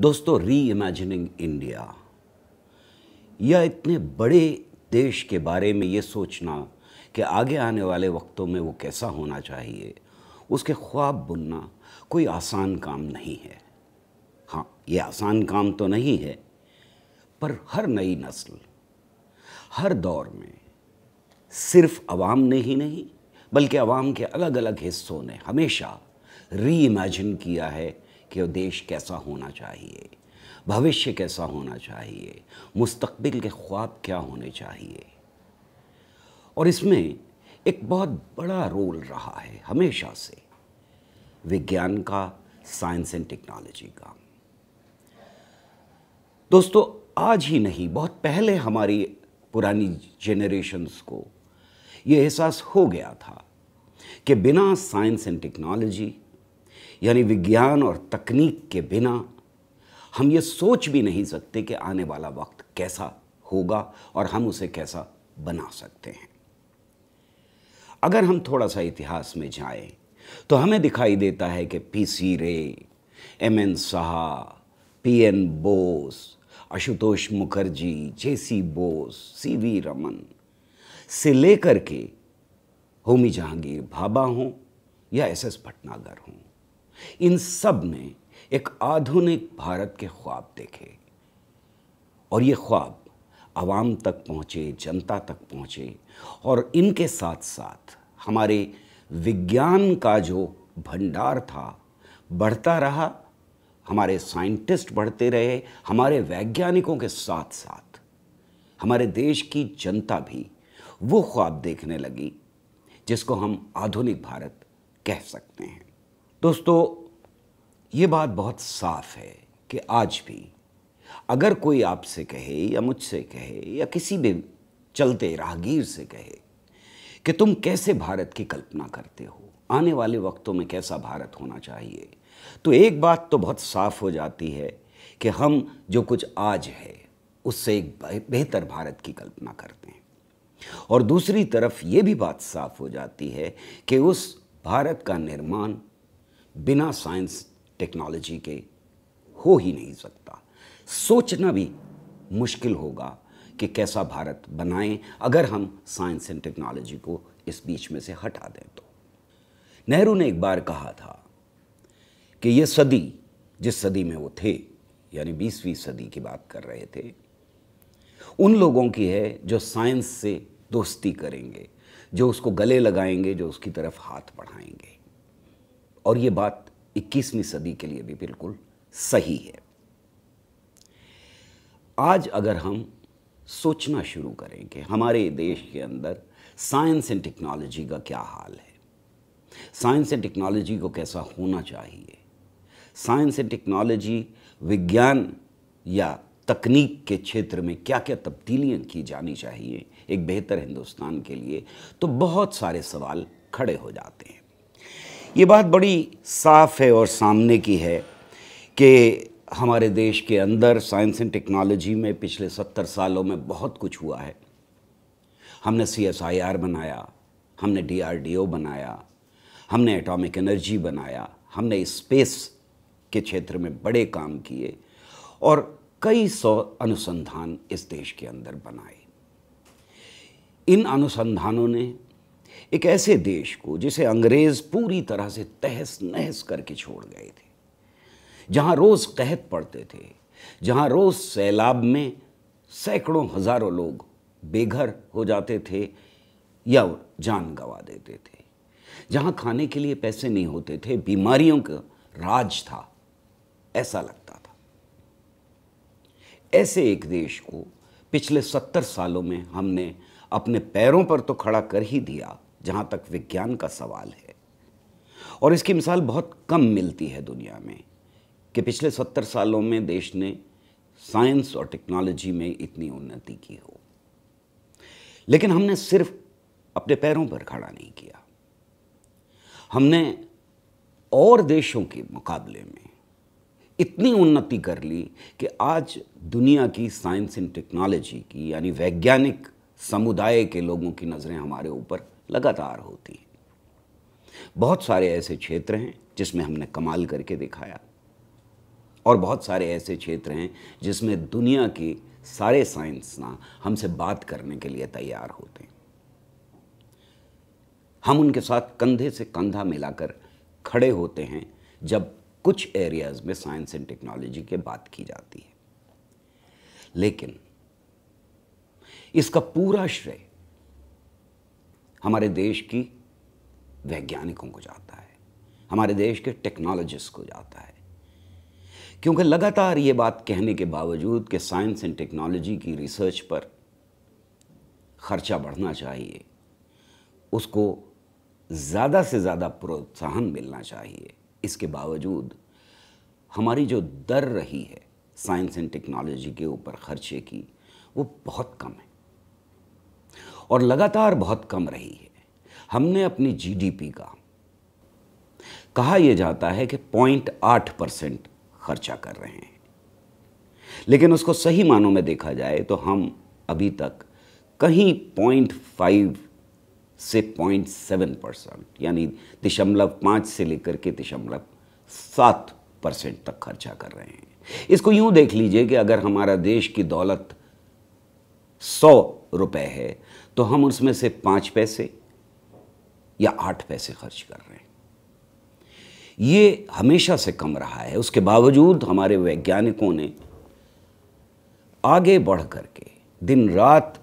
दोस्तों री imagining India या इतने बड़े देश के बारे में ये सोचना कि आगे आने वाले वक्तों में वो कैसा होना चाहिए उसके ख्वाब बुनना कोई आसान काम नहीं है हाँ ये आसान काम तो नहीं है पर हर नई नस्ल हर दौर में सिर्फ आवाम ने ही नहीं बल्कि आवाम के अलग अलग हिस्सों ने हमेशा री इमेजिन किया है कि देश कैसा होना चाहिए भविष्य कैसा होना चाहिए मुस्तबिल के ख्वाब क्या होने चाहिए और इसमें एक बहुत बड़ा रोल रहा है हमेशा से विज्ञान का साइंस एंड टेक्नोलॉजी का दोस्तों आज ही नहीं बहुत पहले हमारी पुरानी जेनरेशन्स को यह एहसास हो गया था कि बिना साइंस एंड टेक्नोलॉजी यानी विज्ञान और तकनीक के बिना हम ये सोच भी नहीं सकते कि आने वाला वक्त कैसा होगा और हम उसे कैसा बना सकते हैं अगर हम थोड़ा सा इतिहास में जाएं तो हमें दिखाई देता है कि P C Ray M N Saha P N Bose Ashutosh Mukherjee J C Bose C V Raman से लेकर के होमी जहांगीर भाभा हों या एस एस भटनागर हों इन सब ने एक आधुनिक भारत के ख्वाब देखे और ये ख्वाब आवाम तक पहुँचे जनता तक पहुँचे और इनके साथ साथ हमारे विज्ञान का जो भंडार था बढ़ता रहा हमारे साइंटिस्ट बढ़ते रहे हमारे वैज्ञानिकों के साथ साथ हमारे देश की जनता भी वो ख्वाब देखने लगी जिसको हम आधुनिक भारत कह सकते हैं दोस्तों ये बात बहुत साफ है कि आज भी अगर कोई आपसे कहे या मुझसे कहे या किसी भी चलते राहगीर से कहे कि तुम कैसे भारत की कल्पना करते हो आने वाले वक्तों में कैसा भारत होना चाहिए तो एक बात तो बहुत साफ हो जाती है कि हम जो कुछ आज है उससे एक बेहतर भारत की कल्पना करते हैं और दूसरी तरफ ये भी बात साफ हो जाती है कि उस भारत का निर्माण बिना साइंस टेक्नोलॉजी के हो ही नहीं सकता सोचना भी मुश्किल होगा कि कैसा भारत बनाएं अगर हम साइंस एंड टेक्नोलॉजी को इस बीच में से हटा दें तो नेहरू ने एक बार कहा था कि ये सदी जिस सदी में वो थे यानी बीसवीं सदी की बात कर रहे थे उन लोगों की है जो साइंस से दोस्ती करेंगे जो उसको गले लगाएंगे जो उसकी तरफ हाथ बढ़ाएंगे और यह बात 21वीं सदी के लिए भी बिल्कुल सही है आज अगर हम सोचना शुरू करें कि हमारे देश के अंदर साइंस एंड टेक्नोलॉजी का क्या हाल है साइंस एंड टेक्नोलॉजी को कैसा होना चाहिए साइंस एंड टेक्नोलॉजी विज्ञान या तकनीक के क्षेत्र में क्या क्या तब्दीलियाँ की जानी चाहिए एक बेहतर हिंदुस्तान के लिए तो बहुत सारे सवाल खड़े हो जाते हैं ये बात बड़ी साफ है और सामने की है कि हमारे देश के अंदर साइंस एंड टेक्नोलॉजी में पिछले सत्तर सालों में बहुत कुछ हुआ है हमने सी बनाया हमने डी बनाया हमने एटॉमिक एनर्जी बनाया हमने स्पेस के क्षेत्र में बड़े काम किए और कई सौ अनुसंधान इस देश के अंदर बनाए इन अनुसंधानों ने एक ऐसे देश को जिसे अंग्रेज़ पूरी तरह से तहस नहस करके छोड़ गए थे जहां रोज़ कहत पड़ते थे जहां रोज़ सैलाब में सैकड़ों हज़ारों लोग बेघर हो जाते थे या जान गंवा देते थे जहां खाने के लिए पैसे नहीं होते थे बीमारियों का राज था ऐसा लगता था ऐसे एक देश को पिछले सत्तर सालों में हमने अपने पैरों पर तो खड़ा कर ही दिया जहां तक विज्ञान का सवाल है और इसकी मिसाल बहुत कम मिलती है दुनिया में कि पिछले सत्तर सालों में देश ने साइंस और टेक्नोलॉजी में इतनी उन्नति की हो लेकिन हमने सिर्फ अपने पैरों पर खड़ा नहीं किया हमने और देशों के मुकाबले में इतनी उन्नति कर ली कि आज दुनिया की साइंस एंड टेक्नोलॉजी की यानी वैज्ञानिक समुदाय के लोगों की नज़रें हमारे ऊपर लगातार होती है बहुत सारे ऐसे क्षेत्र हैं जिसमें हमने कमाल करके दिखाया और बहुत सारे ऐसे क्षेत्र हैं जिसमें दुनिया की सारे साइंस ना हमसे बात करने के लिए तैयार होते हैं हम उनके साथ कंधे से कंधा मिलाकर खड़े होते हैं जब कुछ एरियाज में साइंस एंड टेक्नोलॉजी के बात की जाती है लेकिन इसका पूरा श्रेय हमारे देश की वैज्ञानिकों को जाता है हमारे देश के टेक्नोलॉजिस्ट को जाता है क्योंकि लगातार ये बात कहने के बावजूद कि साइंस एंड टेक्नोलॉजी की रिसर्च पर खर्चा बढ़ना चाहिए उसको ज़्यादा से ज़्यादा प्रोत्साहन मिलना चाहिए इसके बावजूद हमारी जो दर रही है साइंस एंड टेक्नोलॉजी के ऊपर खर्चे की वो बहुत कम है और लगातार बहुत कम रही है हमने अपनी जीडीपी का कहा यह जाता है कि पॉइंट आठ परसेंट खर्चा कर रहे हैं लेकिन उसको सही मानों में देखा जाए तो हम अभी तक कहीं पॉइंट फाइव से पॉइंट सेवन परसेंट यानी दशमलव पांच से लेकर के दशमलव सात परसेंट तक खर्चा कर रहे हैं इसको यूं देख लीजिए कि अगर हमारा देश की दौलत सौ रुपए है तो हम उसमें से पांच पैसे या आठ पैसे खर्च कर रहे हैं ये हमेशा से कम रहा है उसके बावजूद हमारे वैज्ञानिकों ने आगे बढ़ करके दिन रात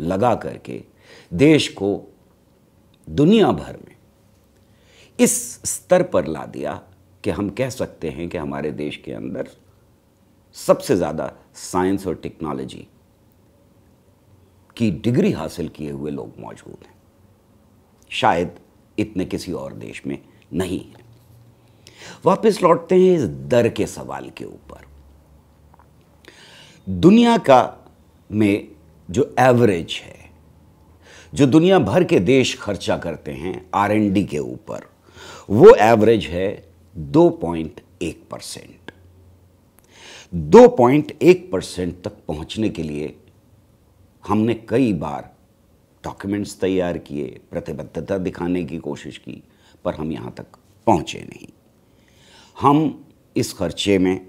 लगा करके देश को दुनिया भर में इस स्तर पर ला दिया कि हम कह सकते हैं कि हमारे देश के अंदर सबसे ज़्यादा साइंस और टेक्नोलॉजी की डिग्री हासिल किए हुए लोग मौजूद हैं शायद इतने किसी और देश में नहीं है वापस लौटते हैं इस दर के सवाल के ऊपर दुनिया का में जो एवरेज है जो दुनिया भर के देश खर्चा करते हैं आर डी के ऊपर वो एवरेज है 2.1 परसेंट दो परसेंट तक पहुंचने के लिए हमने कई बार डॉक्यूमेंट्स तैयार किए प्रतिबद्धता दिखाने की कोशिश की पर हम यहाँ तक पहुँचे नहीं हम इस खर्चे में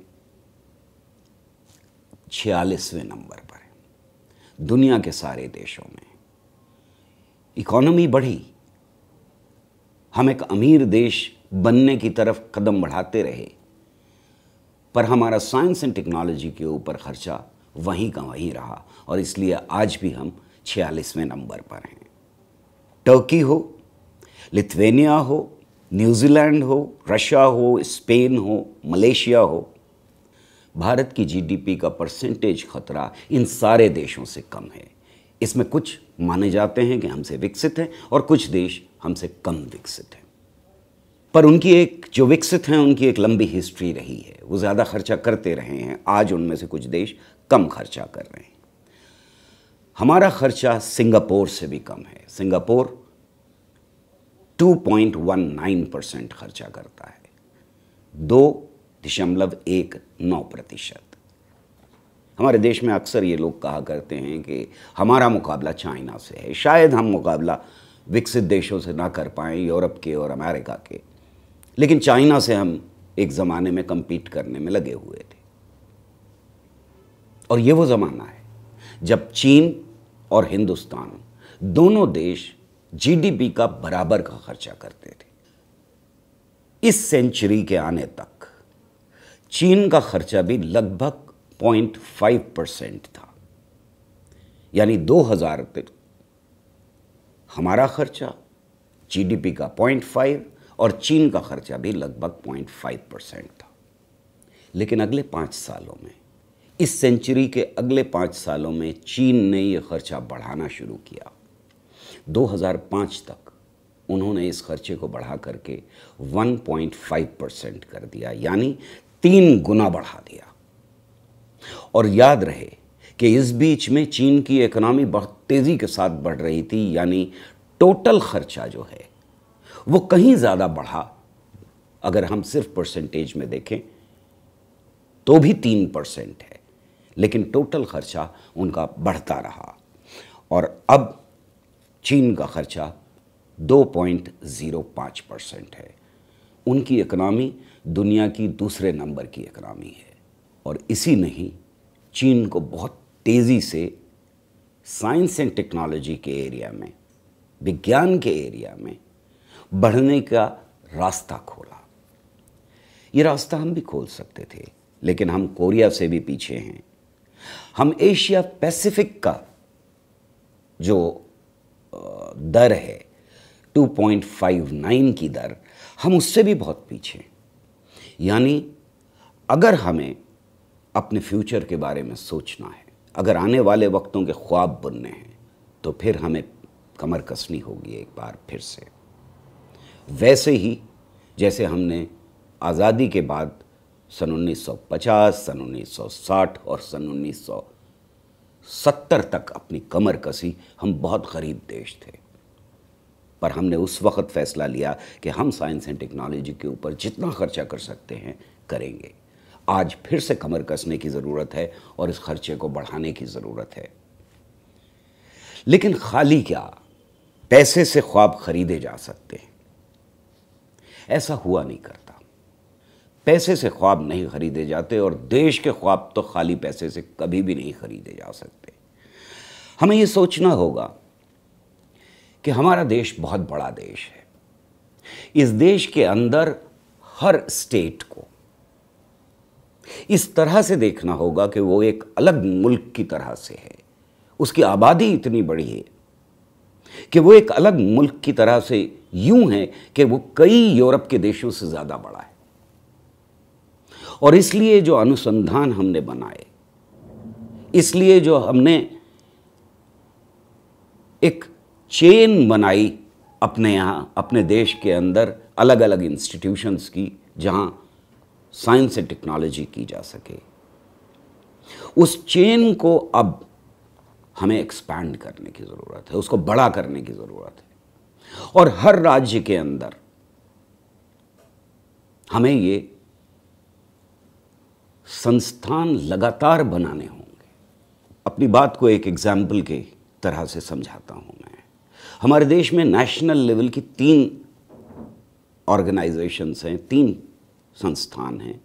छियालीसवें नंबर पर हैं दुनिया के सारे देशों में इकोनॉमी बढ़ी हम एक अमीर देश बनने की तरफ कदम बढ़ाते रहे पर हमारा साइंस एंड टेक्नोलॉजी के ऊपर खर्चा वहीं का वहीं रहा और इसलिए आज भी हम छियालीसवें नंबर पर हैं टर्की हो लिथुनिया हो न्यूजीलैंड हो रशिया हो स्पेन हो मलेशिया हो भारत की जीडीपी का परसेंटेज खतरा इन सारे देशों से कम है इसमें कुछ माने जाते हैं कि हमसे विकसित हैं और कुछ देश हमसे कम विकसित हैं पर उनकी एक जो विकसित हैं उनकी एक लंबी हिस्ट्री रही है वो ज़्यादा खर्चा करते रहे हैं आज उनमें से कुछ देश कम खर्चा कर रहे हैं हमारा खर्चा सिंगापुर से भी कम है सिंगापुर 2.19 परसेंट खर्चा करता है दो दशमलव एक नौ प्रतिशत हमारे देश में अक्सर ये लोग कहा करते हैं कि हमारा मुकाबला चाइना से है शायद हम मुकाबला विकसित देशों से ना कर पाए यूरोप के और अमेरिका के लेकिन चाइना से हम एक ज़माने में कम्पीट करने में लगे हुए थे और ये वो ज़माना है जब चीन और हिंदुस्तान दोनों देश जीडीपी का बराबर का खर्चा करते थे इस सेंचुरी के आने तक चीन का खर्चा भी लगभग 0.5 परसेंट था यानी 2000 हजार हमारा खर्चा जीडीपी का 0.5 और चीन का खर्चा भी लगभग 0.5 परसेंट था लेकिन अगले पांच सालों में इस सेंचुरी के अगले पांच सालों में चीन ने यह खर्चा बढ़ाना शुरू किया 2005 तक उन्होंने इस खर्चे को बढ़ा करके 1.5 परसेंट कर दिया यानी तीन गुना बढ़ा दिया और याद रहे कि इस बीच में चीन की इकोनॉमी बहुत तेज़ी के साथ बढ़ रही थी यानी टोटल खर्चा जो है वो कहीं ज़्यादा बढ़ा अगर हम सिर्फ परसेंटेज में देखें तो भी तीन परसेंट है लेकिन टोटल ख़र्चा उनका बढ़ता रहा और अब चीन का ख़र्चा 2.05 परसेंट है उनकी इकनॉमी दुनिया की दूसरे नंबर की इकनॉमी है और इसी नहीं चीन को बहुत तेज़ी से साइंस एंड टेक्नोलॉजी के एरिया में विज्ञान के एरिया में बढ़ने का रास्ता खोला ये रास्ता हम भी खोल सकते थे लेकिन हम कोरिया से भी पीछे हैं हम एशिया पैसिफिक का जो दर है 2.59 की दर हम उससे भी बहुत पीछे यानी अगर हमें अपने फ्यूचर के बारे में सोचना है अगर आने वाले वक्तों के ख्वाब बुनने हैं तो फिर हमें कमर कसनी होगी एक बार फिर से वैसे ही जैसे हमने आज़ादी के बाद सन 1950, सन 1960 और सन 1970 तक अपनी कमर कसी हम बहुत गरीब देश थे पर हमने उस वक्त फ़ैसला लिया कि हम साइंस एंड टेक्नोलॉजी के ऊपर जितना खर्चा कर सकते हैं करेंगे आज फिर से कमर कसने की ज़रूरत है और इस खर्चे को बढ़ाने की ज़रूरत है लेकिन खाली क्या पैसे से ख्वाब खरीदे जा सकते हैं ऐसा हुआ नहीं करता पैसे से ख्वाब नहीं खरीदे जाते और देश के ख्वाब तो खाली पैसे से कभी भी नहीं खरीदे जा सकते हमें यह सोचना होगा कि हमारा देश बहुत बड़ा देश है इस देश के अंदर हर स्टेट को इस तरह से देखना होगा कि वो एक अलग मुल्क की तरह से है उसकी आबादी इतनी बड़ी है कि वो एक अलग मुल्क की तरह से यूं है कि वो कई यूरोप के देशों से ज़्यादा बड़ा है और इसलिए जो अनुसंधान हमने बनाए इसलिए जो हमने एक चेन बनाई अपने यहाँ अपने देश के अंदर अलग अलग इंस्टीट्यूशंस की जहाँ साइंस एंड टेक्नोलॉजी की जा सके उस चेन को अब हमें एक्सपैंड करने की ज़रूरत है उसको बड़ा करने की ज़रूरत है और हर राज्य के अंदर हमें ये संस्थान लगातार बनाने होंगे अपनी बात को एक एग्जाम्पल के तरह से समझाता हूं मैं हमारे देश में नेशनल लेवल की तीन ऑर्गेनाइजेशंस हैं तीन संस्थान हैं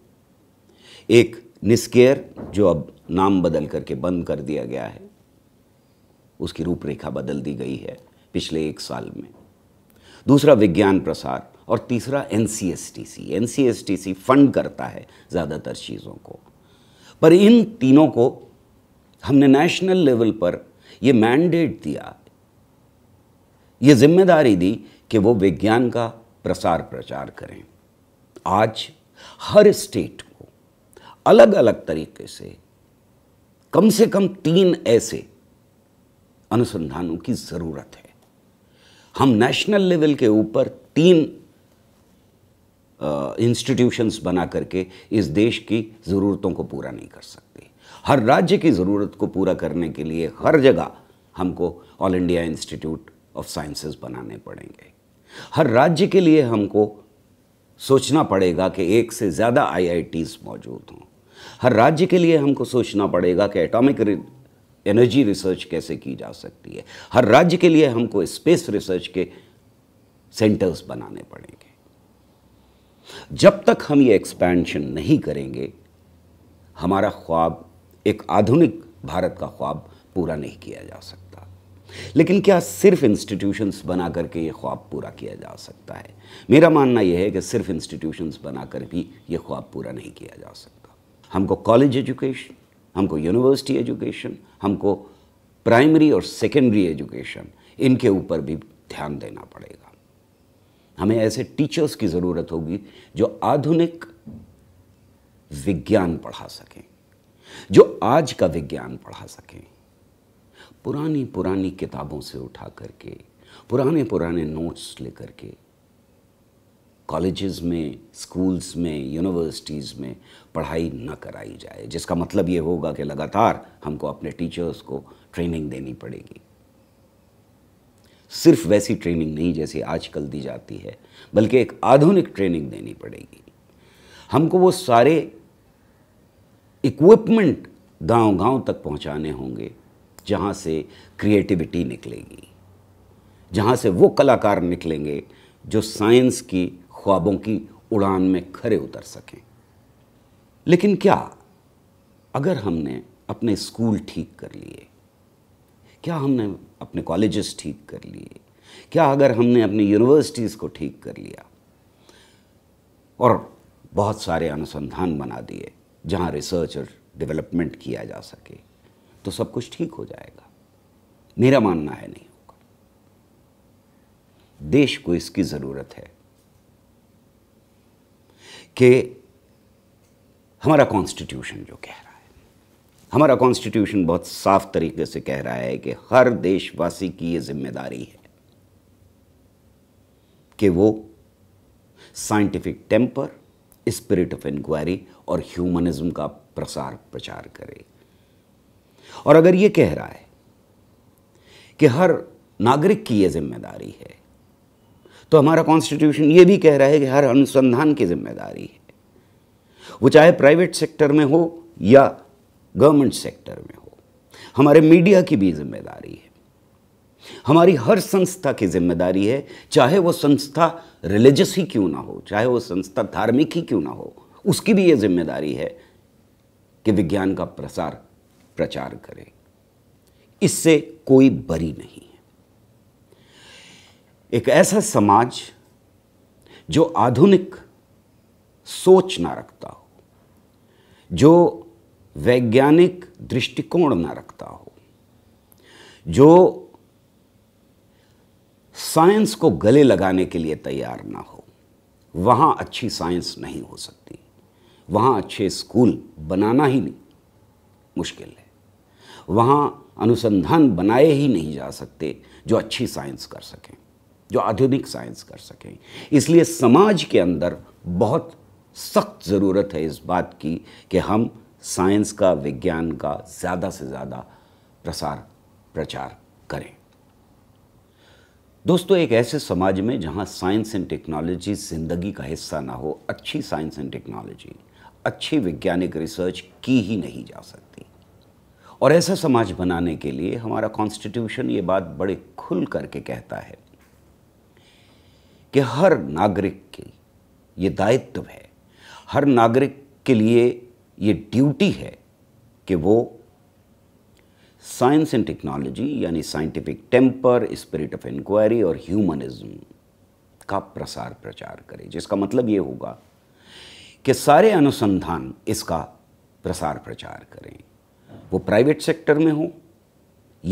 एक निस्केयर जो अब नाम बदल करके बंद कर दिया गया है उसकी रूपरेखा बदल दी गई है पिछले एक साल में दूसरा विज्ञान प्रसार और तीसरा एन सी फंड करता है ज़्यादातर चीज़ों को पर इन तीनों को हमने नेशनल लेवल पर ये मैंडेट दिया ये जिम्मेदारी दी कि वो विज्ञान का प्रसार प्रचार करें आज हर स्टेट को अलग अलग तरीके से कम से कम तीन ऐसे अनुसंधानों की ज़रूरत है हम नेशनल लेवल के ऊपर तीन इंस्टीट्यूशंस बना करके इस देश की ज़रूरतों को पूरा नहीं कर सकते हर राज्य की ज़रूरत को पूरा करने के लिए हर जगह हमको All India Institute of Sciences बनाने पड़ेंगे हर राज्य के लिए हमको सोचना पड़ेगा कि एक से ज़्यादा आईआईटीज़ मौजूद हों हर राज्य के लिए हमको सोचना पड़ेगा कि एटॉमिक एनर्जी रिसर्च कैसे की जा सकती है हर राज्य के लिए हमको स्पेस रिसर्च के सेंटर्स बनाने पड़ेंगे जब तक हम ये एक्सपेंशन नहीं करेंगे हमारा ख्वाब एक आधुनिक भारत का ख्वाब पूरा नहीं किया जा सकता लेकिन क्या सिर्फ इंस्टीट्यूशंस बना करके ये ख्वाब पूरा किया जा सकता है मेरा मानना यह है कि सिर्फ इंस्टीट्यूशंस बनाकर भी ये ख्वाब पूरा नहीं किया जा सकता हमको कॉलेज एजुकेशन हमको यूनिवर्सिटी एजुकेशन हमको प्राइमरी और सेकेंडरी एजुकेशन इनके ऊपर भी ध्यान देना पड़ेगा हमें ऐसे टीचर्स की ज़रूरत होगी जो आधुनिक विज्ञान पढ़ा सकें जो आज का विज्ञान पढ़ा सकें पुरानी पुरानी किताबों से उठा करके पुराने पुराने नोट्स लेकर के कॉलेजेस में स्कूल्स में यूनिवर्सिटीज़ में पढ़ाई न कराई जाए जिसका मतलब ये होगा कि लगातार हमको अपने टीचर्स को ट्रेनिंग देनी पड़ेगी सिर्फ वैसी ट्रेनिंग नहीं जैसी आजकल दी जाती है बल्कि एक आधुनिक ट्रेनिंग देनी पड़ेगी हमको वो सारे इक्विपमेंट गांव-गांव तक पहुंचाने होंगे जहां से क्रिएटिविटी निकलेगी जहां से वो कलाकार निकलेंगे जो साइंस की ख्वाबों की उड़ान में खरे उतर सकें लेकिन क्या अगर हमने अपने स्कूल ठीक कर लिए क्या हमने अपने कॉलेजेस ठीक कर लिए क्या अगर हमने अपनी यूनिवर्सिटीज़ को ठीक कर लिया और बहुत सारे अनुसंधान बना दिए जहाँ रिसर्च और डेवलपमेंट किया जा सके तो सब कुछ ठीक हो जाएगा मेरा मानना है नहीं होगा देश को इसकी ज़रूरत है कि हमारा कॉन्स्टिट्यूशन जो कह रहा है हमारा कॉन्स्टिट्यूशन बहुत साफ तरीके से कह रहा है कि हर देशवासी की यह जिम्मेदारी है कि वो scientific temper spirit of inquiry और ह्यूमनिज्म का प्रसार प्रचार करे और अगर ये कह रहा है कि हर नागरिक की यह जिम्मेदारी है तो हमारा कॉन्स्टिट्यूशन ये भी कह रहा है कि हर अनुसंधान की जिम्मेदारी है वो चाहे प्राइवेट सेक्टर में हो या गवर्नमेंट सेक्टर में हो हमारे मीडिया की भी जिम्मेदारी है हमारी हर संस्था की जिम्मेदारी है चाहे वो संस्था रिलीजियस ही क्यों ना हो चाहे वो संस्था धार्मिक ही क्यों ना हो उसकी भी ये जिम्मेदारी है कि विज्ञान का प्रसार प्रचार करें इससे कोई बरी नहीं एक ऐसा समाज जो आधुनिक सोच ना रखता हो जो वैज्ञानिक दृष्टिकोण ना रखता हो जो साइंस को गले लगाने के लिए तैयार ना हो वहाँ अच्छी साइंस नहीं हो सकती वहाँ अच्छे स्कूल बनाना ही नहीं मुश्किल है वहाँ अनुसंधान बनाए ही नहीं जा सकते जो अच्छी साइंस कर सकें जो आधुनिक साइंस कर सकें इसलिए समाज के अंदर बहुत सख्त ज़रूरत है इस बात की कि हम साइंस का विज्ञान का ज़्यादा से ज़्यादा प्रसार प्रचार करें दोस्तों एक ऐसे समाज में जहां साइंस एंड टेक्नोलॉजी ज़िंदगी का हिस्सा ना हो अच्छी साइंस एंड टेक्नोलॉजी अच्छी वैज्ञानिक रिसर्च की ही नहीं जा सकती और ऐसा समाज बनाने के लिए हमारा कॉन्स्टिट्यूशन ये बात बड़े खुल करके कहता है कि हर नागरिक की ये दायित्व है हर नागरिक के लिए ये ड्यूटी है कि वो साइंस एंड टेक्नोलॉजी यानी scientific temper spirit of inquiry और ह्यूमनिज्म का प्रसार प्रचार करे जिसका मतलब ये होगा कि सारे अनुसंधान इसका प्रसार प्रचार करें वो प्राइवेट सेक्टर में हो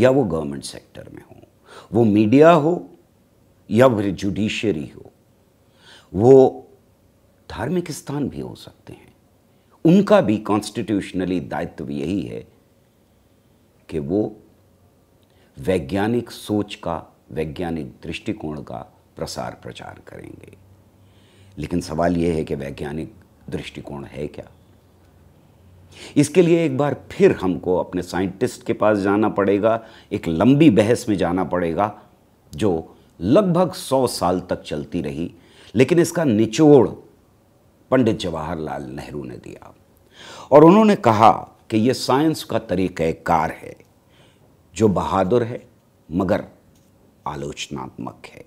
या वो गवर्नमेंट सेक्टर में हो वो मीडिया हो या फिर जुडिशरी हो वो धार्मिक स्थान भी हो सकते हैं उनका भी कॉन्स्टिट्यूशनली दायित्व यही है कि वो वैज्ञानिक सोच का वैज्ञानिक दृष्टिकोण का प्रसार प्रचार करेंगे लेकिन सवाल यह है कि वैज्ञानिक दृष्टिकोण है क्या इसके लिए एक बार फिर हमको अपने साइंटिस्ट के पास जाना पड़ेगा एक लंबी बहस में जाना पड़ेगा जो लगभग सौ साल तक चलती रही लेकिन इसका निचोड़ पंडित जवाहरलाल नेहरू ने दिया और उन्होंने कहा कि यह साइंस का तरीक़ार है जो बहादुर है मगर आलोचनात्मक है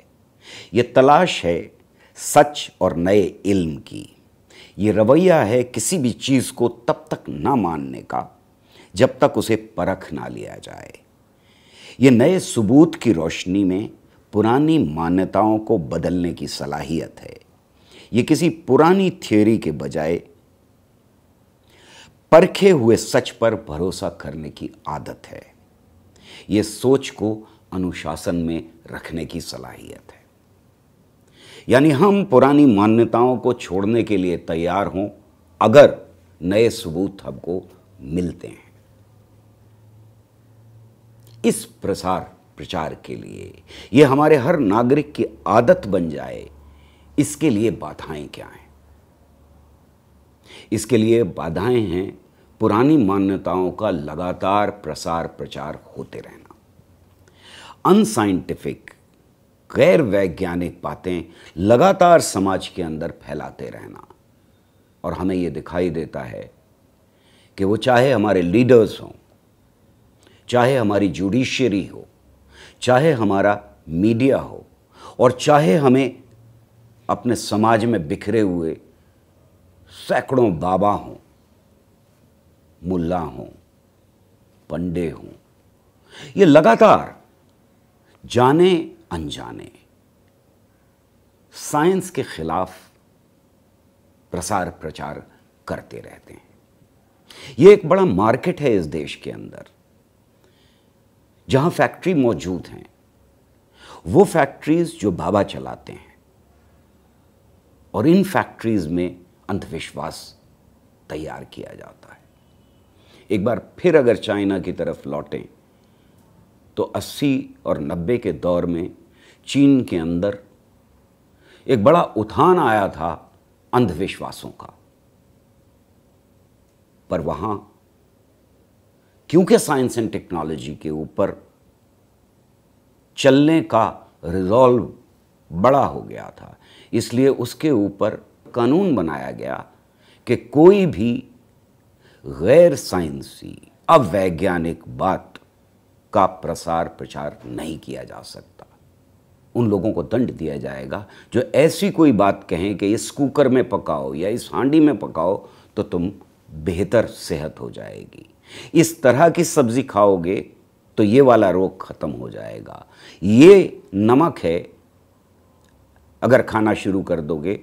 यह तलाश है सच और नए इल्म की यह रवैया है किसी भी चीज़ को तब तक ना मानने का जब तक उसे परख ना लिया जाए यह नए सबूत की रोशनी में पुरानी मान्यताओं को बदलने की सलाहियत है यह किसी पुरानी थ्योरी के बजाय परखे हुए सच पर भरोसा करने की आदत है यह सोच को अनुशासन में रखने की सलाहियत है यानी हम पुरानी मान्यताओं को छोड़ने के लिए तैयार हों अगर नए सबूत हमको मिलते हैं इस प्रसार प्रचार के लिए ये हमारे हर नागरिक की आदत बन जाए इसके लिए बाधाएं क्या हैं इसके लिए बाधाएं हैं पुरानी मान्यताओं का लगातार प्रसार प्रचार होते रहना अनसाइंटिफिक गैर वैज्ञानिक बातें लगातार समाज के अंदर फैलाते रहना और हमें यह दिखाई देता है कि वो चाहे हमारे लीडर्स हों चाहे हमारी जुडिशियरी हो चाहे हमारा मीडिया हो और चाहे हमें अपने समाज में बिखरे हुए सैकड़ों बाबा हों मुल्ला हों पंडे हों ये लगातार जाने अनजाने साइंस के खिलाफ प्रसार प्रचार करते रहते हैं ये एक बड़ा मार्केट है इस देश के अंदर जहां फैक्ट्री मौजूद हैं वो फैक्ट्रीज जो बाबा चलाते हैं और इन फैक्ट्रीज में अंधविश्वास तैयार किया जाता है एक बार फिर अगर चाइना की तरफ लौटें तो 80 और 90 के दौर में चीन के अंदर एक बड़ा उत्थान आया था अंधविश्वासों का पर वहां क्योंकि साइंस एंड टेक्नोलॉजी के ऊपर चलने का रिजॉल्व बड़ा हो गया था इसलिए उसके ऊपर कानून बनाया गया कि कोई भी गैर साइंसी अवैज्ञानिक बात का प्रसार प्रचार नहीं किया जा सकता उन लोगों को दंड दिया जाएगा जो ऐसी कोई बात कहें कि इस कुकर में पकाओ या इस हांडी में पकाओ तो तुम बेहतर सेहत हो जाएगी इस तरह की सब्जी खाओगे तो ये वाला रोग खत्म हो जाएगा ये नमक है अगर खाना शुरू कर दोगे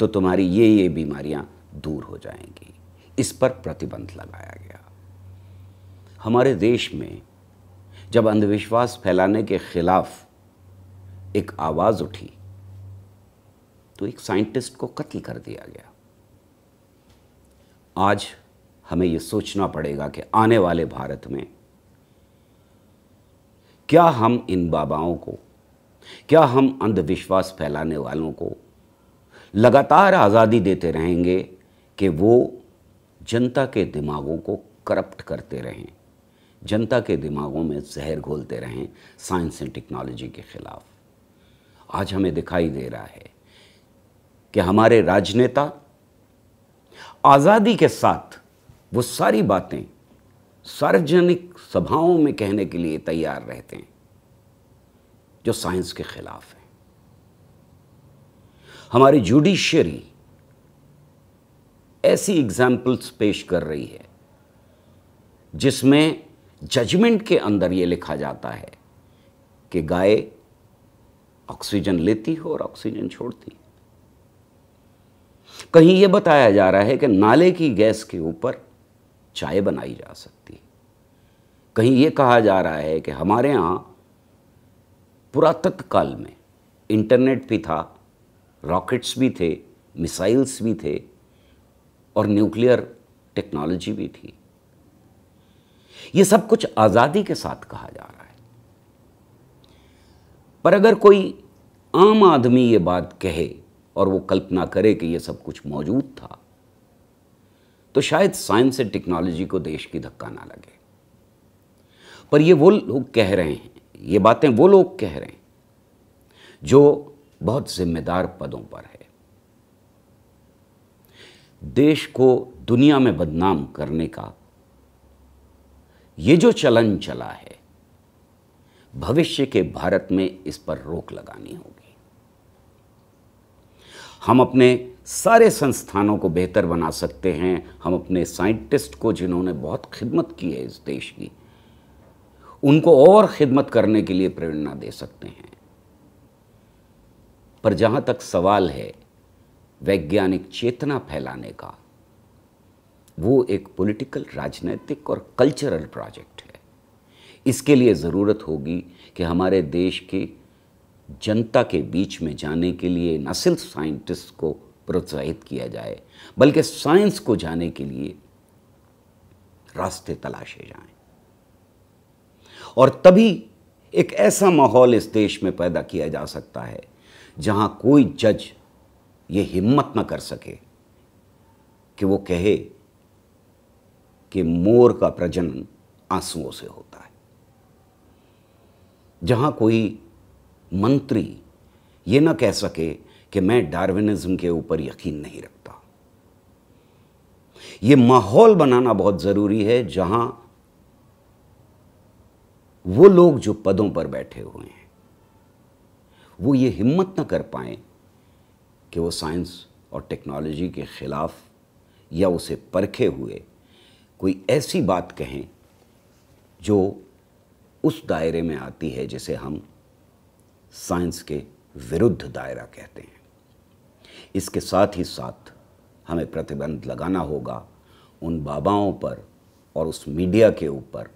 तो तुम्हारी ये ये बीमारियां दूर हो जाएंगी इस पर प्रतिबंध लगाया गया हमारे देश में जब अंधविश्वास फैलाने के खिलाफ एक आवाज़ उठी तो एक साइंटिस्ट को कत्ल कर दिया गया आज हमें यह सोचना पड़ेगा कि आने वाले भारत में क्या हम इन बाबाओं को क्या हम अंधविश्वास फैलाने वालों को लगातार आज़ादी देते रहेंगे कि वो जनता के दिमागों को करप्ट करते रहें जनता के दिमागों में जहर घोलते रहें साइंस एंड टेक्नोलॉजी के ख़िलाफ़ आज हमें दिखाई दे रहा है कि हमारे राजनेता आज़ादी के साथ वो सारी बातें सार्वजनिक सभाओं में कहने के लिए तैयार रहते हैं जो साइंस के खिलाफ है हमारी जुडिशियरी ऐसी एग्जाम्पल्स पेश कर रही है जिसमें जजमेंट के अंदर यह लिखा जाता है कि गाय ऑक्सीजन लेती हो और ऑक्सीजन छोड़ती कहीं यह बताया जा रहा है कि नाले की गैस के ऊपर चाय बनाई जा सकती है कहीं ये कहा जा रहा है कि हमारे यहाँ पुरातत्व काल में इंटरनेट भी था रॉकेट्स भी थे मिसाइल्स भी थे और न्यूक्लियर टेक्नोलॉजी भी थी ये सब कुछ आज़ादी के साथ कहा जा रहा है पर अगर कोई आम आदमी ये बात कहे और वो कल्पना करे कि ये सब कुछ मौजूद था तो शायद साइंस एंड टेक्नोलॉजी को देश की धक्का ना लगे पर ये वो लोग कह रहे हैं ये बातें वो लोग कह रहे हैं जो बहुत जिम्मेदार पदों पर है देश को दुनिया में बदनाम करने का ये जो चलन चला है भविष्य के भारत में इस पर रोक लगानी होगी हम अपने सारे संस्थानों को बेहतर बना सकते हैं हम अपने साइंटिस्ट को जिन्होंने बहुत खिदमत की है इस देश की उनको और खिदमत करने के लिए प्रेरणा दे सकते हैं पर जहां तक सवाल है वैज्ञानिक चेतना फैलाने का वो एक पॉलिटिकल राजनैतिक और कल्चरल प्रोजेक्ट है इसके लिए ज़रूरत होगी कि हमारे देश के जनता के बीच में जाने के लिए न सिर्फ साइंटिस्ट को प्रोत्साहित किया जाए बल्कि साइंस को जाने के लिए रास्ते तलाशे जाएं और तभी एक ऐसा माहौल इस देश में पैदा किया जा सकता है जहां कोई जज ये हिम्मत ना कर सके कि वो कहे कि मोर का प्रजनन आंसुओं से होता है जहां कोई मंत्री ये ना कह सके कि मैं डार्विनिज्म के ऊपर यकीन नहीं रखता ये माहौल बनाना बहुत ज़रूरी है जहां वो लोग जो पदों पर बैठे हुए हैं वो ये हिम्मत ना कर पाए कि वो साइंस और टेक्नोलॉजी के ख़िलाफ़ या उसे परखे हुए कोई ऐसी बात कहें जो उस दायरे में आती है जिसे हम साइंस के विरुद्ध दायरा कहते हैं इसके साथ ही साथ हमें प्रतिबंध लगाना होगा उन बाबाओं पर और उस मीडिया के ऊपर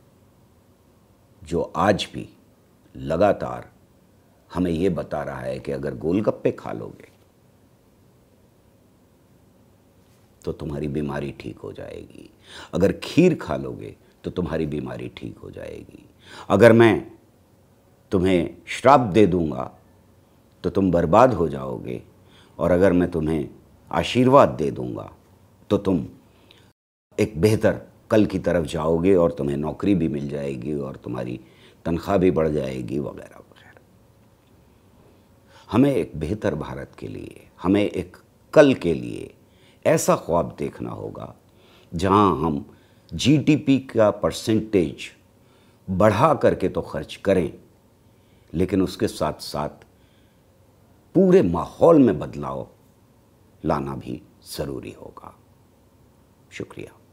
जो आज भी लगातार हमें ये बता रहा है कि अगर गोलगप्पे खा लोगे तो तुम्हारी बीमारी ठीक हो जाएगी अगर खीर खा लोगे तो तुम्हारी बीमारी ठीक हो जाएगी अगर मैं तुम्हें श्राप दे दूंगा तो तुम बर्बाद हो जाओगे और अगर मैं तुम्हें आशीर्वाद दे दूंगा तो तुम एक बेहतर कल की तरफ जाओगे और तुम्हें नौकरी भी मिल जाएगी और तुम्हारी तनख्वाह भी बढ़ जाएगी वगैरह वगैरह हमें एक बेहतर भारत के लिए हमें एक कल के लिए ऐसा ख्वाब देखना होगा जहां हम जीडीपी का परसेंटेज बढ़ा करके तो खर्च करें लेकिन उसके साथ साथ पूरे माहौल में बदलाव लाना भी ज़रूरी होगा शुक्रिया